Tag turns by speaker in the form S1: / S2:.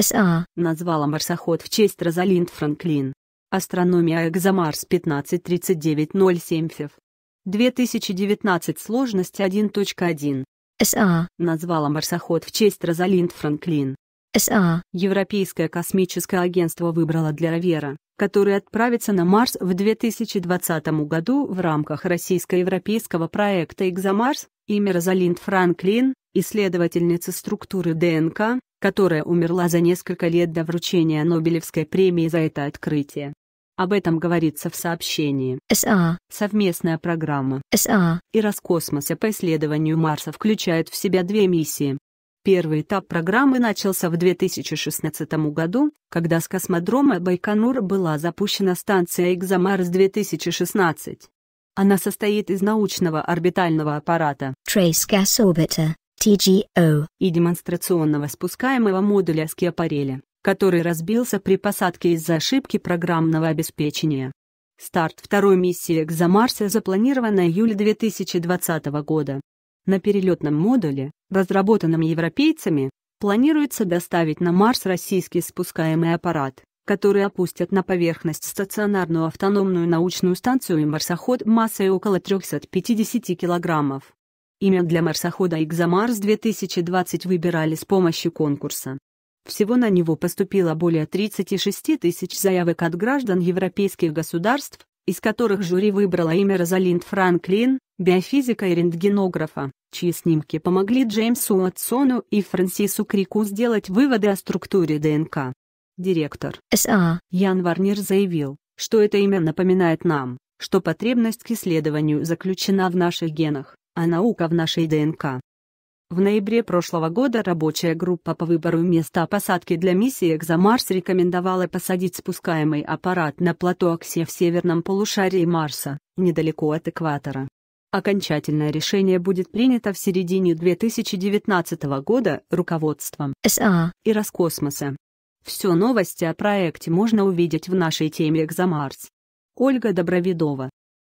S1: СА назвала марсоход в честь Розалинд Франклин. Астрономия Экзомарс 153907 фев. 2019 сложность 1.1. СА назвала марсоход в честь Розалинд Франклин. СА Европейское космическое агентство выбрало для Ровера, который отправится на Марс в 2020 году в рамках российско-европейского проекта «Экзомарс», имя Розалинд Франклин, исследовательница структуры ДНК, которая умерла за несколько лет до вручения Нобелевской премии за это открытие. Об этом говорится в сообщении. СА. Совместная программа СА и Роскосмоса по исследованию Марса включает в себя две миссии. Первый этап программы начался в 2016 году, когда с космодрома Байконур была запущена станция «Экзомарс-2016». Она состоит из научного орбитального аппарата Trace
S2: Gas Orbiter TGO и
S1: демонстрационного спускаемого модуля Скиапареля, который разбился при посадке из-за ошибки программного обеспечения. Старт второй миссии «Экзомарса» запланирован на июль 2020 года. На перелетном модуле, разработанном европейцами, планируется доставить на Марс российский спускаемый аппарат, который опустят на поверхность стационарную автономную научную станцию и марсоход массой около 350 килограммов. Имя для марсохода «Экзомарс-2020» выбирали с помощью конкурса. Всего на него поступило более 36 тысяч заявок от граждан европейских государств, из которых жюри выбрало имя Розалинд Франклин, биофизика и рентгенографа, чьи снимки помогли Джеймсу Уотсону и Франсису Крику сделать выводы о структуре ДНК. Директор СА Ян Варнир заявил, что это имя напоминает нам, что потребность к исследованию заключена в наших генах а наука в нашей ДНК. В ноябре прошлого года рабочая группа по выбору места посадки для миссии «Экзомарс» рекомендовала посадить спускаемый аппарат на плато Аксе в северном полушарии Марса, недалеко от экватора. Окончательное решение будет принято в середине 2019 года руководством СА и Роскосмоса. Все новости о проекте можно увидеть в нашей теме «Экзомарс». Ольга Добровидова